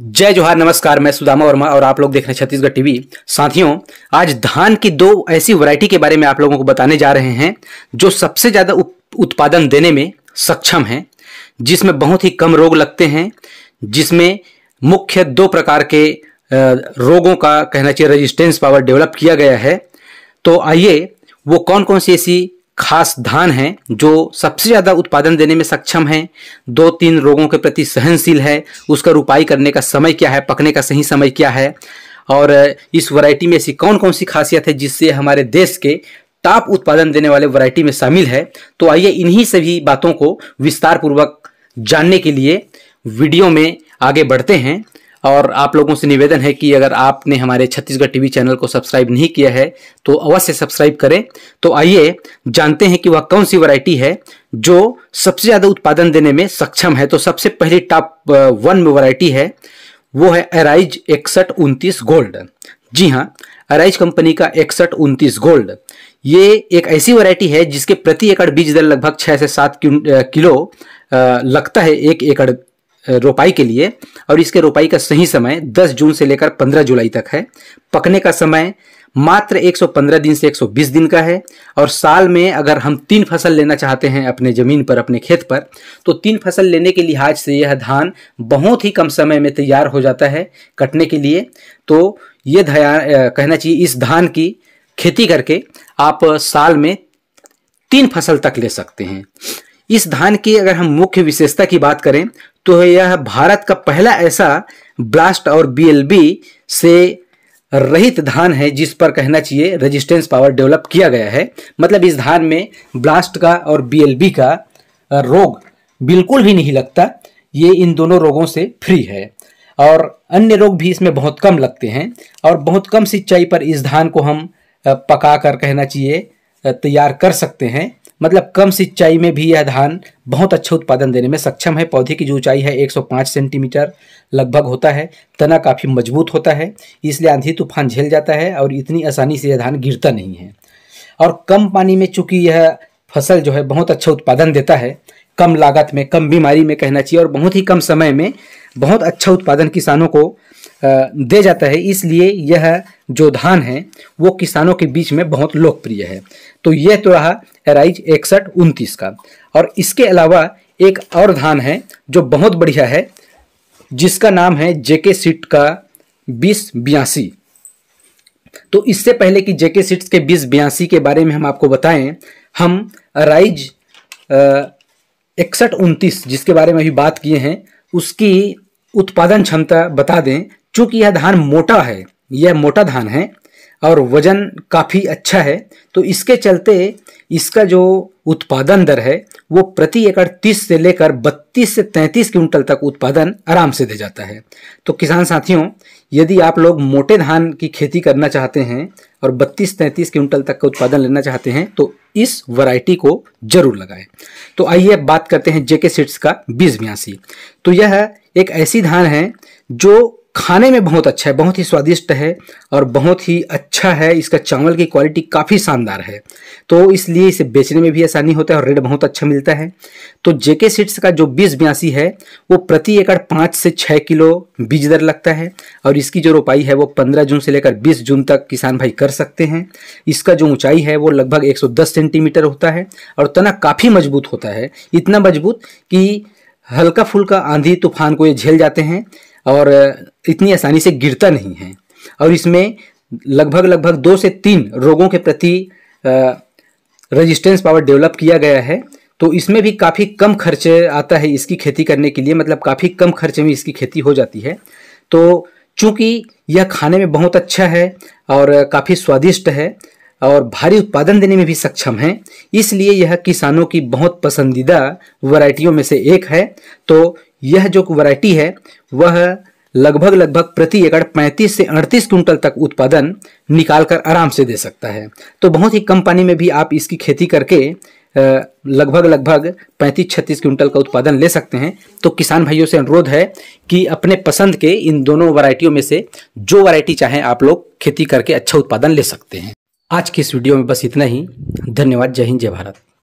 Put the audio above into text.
जय जोहार नमस्कार मैं सुदामा वर्मा और आप लोग देख रहे हैं छत्तीसगढ़ टीवी साथियों आज धान की दो ऐसी वैरायटी के बारे में आप लोगों को बताने जा रहे हैं जो सबसे ज़्यादा उत्पादन देने में सक्षम हैं जिसमें बहुत ही कम रोग लगते हैं जिसमें मुख्य दो प्रकार के रोगों का कहना चाहिए रेजिस्टेंस पावर डेवलप किया गया है तो आइए वो कौन कौन सी ऐसी खास धान है जो सबसे ज़्यादा उत्पादन देने में सक्षम है दो तीन रोगों के प्रति सहनशील है उसका रुपाई करने का समय क्या है पकने का सही समय क्या है और इस वैरायटी में ऐसी कौन कौन सी खासियत है जिससे हमारे देश के टॉप उत्पादन देने वाले वैरायटी में शामिल है तो आइए इन्हीं सभी बातों को विस्तार पूर्वक जानने के लिए वीडियो में आगे बढ़ते हैं और आप लोगों से निवेदन है कि अगर आपने हमारे छत्तीसगढ़ टीवी चैनल को सब्सक्राइब नहीं किया है तो अवश्य सब्सक्राइब करें तो आइए जानते हैं कि वह कौन सी वैरायटी है जो सबसे ज़्यादा उत्पादन देने में सक्षम है तो सबसे पहली टॉप वन में है वो है एराइज इकसठ उनतीस गोल्ड जी हाँ अराइज कंपनी का इकसठ उनतीस गोल्ड ये एक ऐसी वैरायटी है जिसके प्रति एकड़ बीज दर लगभग छः से सात किलो लगता है एक एकड़ रोपाई के लिए और इसके रोपाई का सही समय 10 जून से लेकर 15 जुलाई तक है पकने का समय मात्र 115 दिन से 120 दिन का है और साल में अगर हम तीन फसल लेना चाहते हैं अपने ज़मीन पर अपने खेत पर तो तीन फसल लेने के लिहाज से यह धान बहुत ही कम समय में तैयार हो जाता है कटने के लिए तो ये धया कहना चाहिए इस धान की खेती करके आप साल में तीन फसल तक ले सकते हैं इस धान की अगर हम मुख्य विशेषता की बात करें तो यह भारत का पहला ऐसा ब्लास्ट और बीएलबी से रहित धान है जिस पर कहना चाहिए रेजिस्टेंस पावर डेवलप किया गया है मतलब इस धान में ब्लास्ट का और बीएलबी का रोग बिल्कुल भी नहीं लगता ये इन दोनों रोगों से फ्री है और अन्य रोग भी इसमें बहुत कम लगते हैं और बहुत कम सिंचाई पर इस धान को हम पका कर कहना चाहिए तैयार कर सकते हैं मतलब कम सिंचाई में भी यह धान बहुत अच्छा उत्पादन देने में सक्षम है पौधे की जो ऊंचाई है 105 सेंटीमीटर लगभग होता है तना काफ़ी मजबूत होता है इसलिए आंधी तूफान झेल जाता है और इतनी आसानी से यह धान गिरता नहीं है और कम पानी में चूँकि यह फसल जो है बहुत अच्छा उत्पादन देता है कम लागत में कम बीमारी में कहना चाहिए और बहुत ही कम समय में बहुत अच्छा उत्पादन किसानों को दे जाता है इसलिए यह जो धान है वो किसानों के बीच में बहुत लोकप्रिय है तो यह तो रहा एराइज इकसठ उनतीस का और इसके अलावा एक और धान है जो बहुत बढ़िया है जिसका नाम है जेके सीट का बीस बयासी तो इससे पहले कि जेके सीट्स के बीस बयासी के बारे में हम आपको बताएं हम राइज इकसठ उनतीस जिसके बारे में अभी बात किए हैं उसकी उत्पादन क्षमता बता दें चूंकि यह धान मोटा है यह मोटा धान है और वजन काफ़ी अच्छा है तो इसके चलते इसका जो उत्पादन दर है वो प्रति एकड़ 30 से लेकर 32 से 33 क्विंटल तक उत्पादन आराम से दे जाता है तो किसान साथियों यदि आप लोग मोटे धान की खेती करना चाहते हैं और 32-33 क्विंटल तक का उत्पादन लेना चाहते हैं तो इस वैरायटी को जरूर लगाएं तो आइए बात करते हैं जेके सीड्स का बीज ब्यासी तो यह एक ऐसी धान है जो खाने में बहुत अच्छा है बहुत ही स्वादिष्ट है और बहुत ही अच्छा है इसका चावल की क्वालिटी काफ़ी शानदार है तो इसलिए इसे बेचने में भी आसानी होता है और रेट बहुत अच्छा मिलता है तो जेके सीड्स का जो बीस ब्यासी है वो प्रति एकड़ पाँच से छः किलो बीज दर लगता है और इसकी जो रोपाई है वो पंद्रह जून से लेकर बीस जून तक किसान भाई कर सकते हैं इसका जो ऊँचाई है वो लगभग एक सेंटीमीटर होता है और तना काफ़ी मजबूत होता है इतना मजबूत कि हल्का फुल्का आंधी तूफान को ये झेल जाते हैं और इतनी आसानी से गिरता नहीं है और इसमें लगभग लगभग दो से तीन रोगों के प्रति रेजिस्टेंस पावर डेवलप किया गया है तो इसमें भी काफ़ी कम खर्च आता है इसकी खेती करने के लिए मतलब काफ़ी कम खर्चे में इसकी खेती हो जाती है तो चूँकि यह खाने में बहुत अच्छा है और काफ़ी स्वादिष्ट है और भारी उत्पादन देने में भी सक्षम है इसलिए यह किसानों की बहुत पसंदीदा वैरायटियों में से एक है तो यह जो वैरायटी है वह लगभग लगभग प्रति एकड़ 35 से 38 क्विंटल तक उत्पादन निकाल कर आराम से दे सकता है तो बहुत ही कम पानी में भी आप इसकी खेती करके लगभग लगभग 35-36 क्विंटल का उत्पादन ले सकते हैं तो किसान भाइयों से अनुरोध है कि अपने पसंद के इन दोनों वैरायटियों में से जो वैरायटी चाहें आप लोग खेती करके अच्छा उत्पादन ले सकते हैं आज की इस वीडियो में बस इतना ही धन्यवाद जय हिंद जय भारत